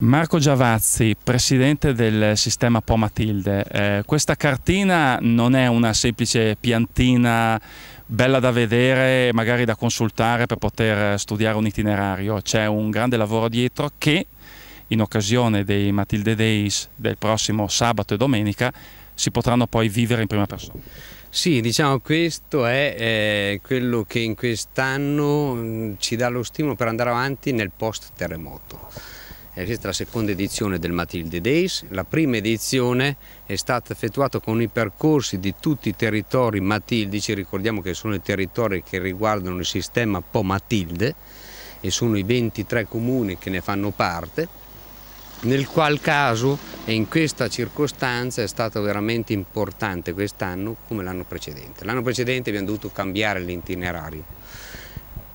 Marco Giavazzi, presidente del sistema Po Matilde, eh, questa cartina non è una semplice piantina bella da vedere, magari da consultare per poter studiare un itinerario, c'è un grande lavoro dietro che in occasione dei Matilde Days del prossimo sabato e domenica si potranno poi vivere in prima persona. Sì, diciamo questo è eh, quello che in quest'anno mm, ci dà lo stimolo per andare avanti nel post terremoto eh, esiste la seconda edizione del Matilde Days, la prima edizione è stata effettuata con i percorsi di tutti i territori matildici, ricordiamo che sono i territori che riguardano il sistema Po Matilde e sono i 23 comuni che ne fanno parte, nel qual caso e in questa circostanza è stato veramente importante quest'anno come l'anno precedente. L'anno precedente abbiamo dovuto cambiare l'itinerario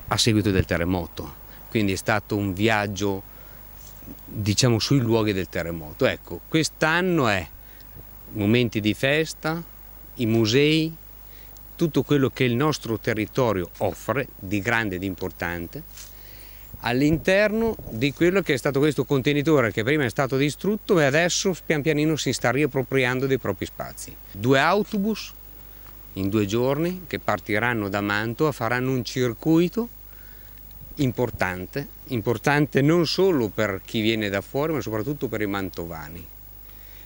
a seguito del terremoto, quindi è stato un viaggio diciamo sui luoghi del terremoto. Ecco, quest'anno è momenti di festa, i musei, tutto quello che il nostro territorio offre di grande e di importante all'interno di quello che è stato questo contenitore che prima è stato distrutto e adesso pian pianino si sta riappropriando dei propri spazi. Due autobus in due giorni che partiranno da Mantova faranno un circuito importante, importante non solo per chi viene da fuori ma soprattutto per i mantovani.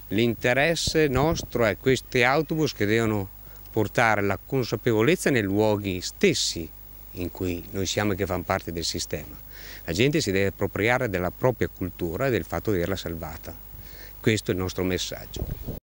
L'interesse nostro è questi autobus che devono portare la consapevolezza nei luoghi stessi in cui noi siamo e che fanno parte del sistema. La gente si deve appropriare della propria cultura e del fatto di averla salvata. Questo è il nostro messaggio.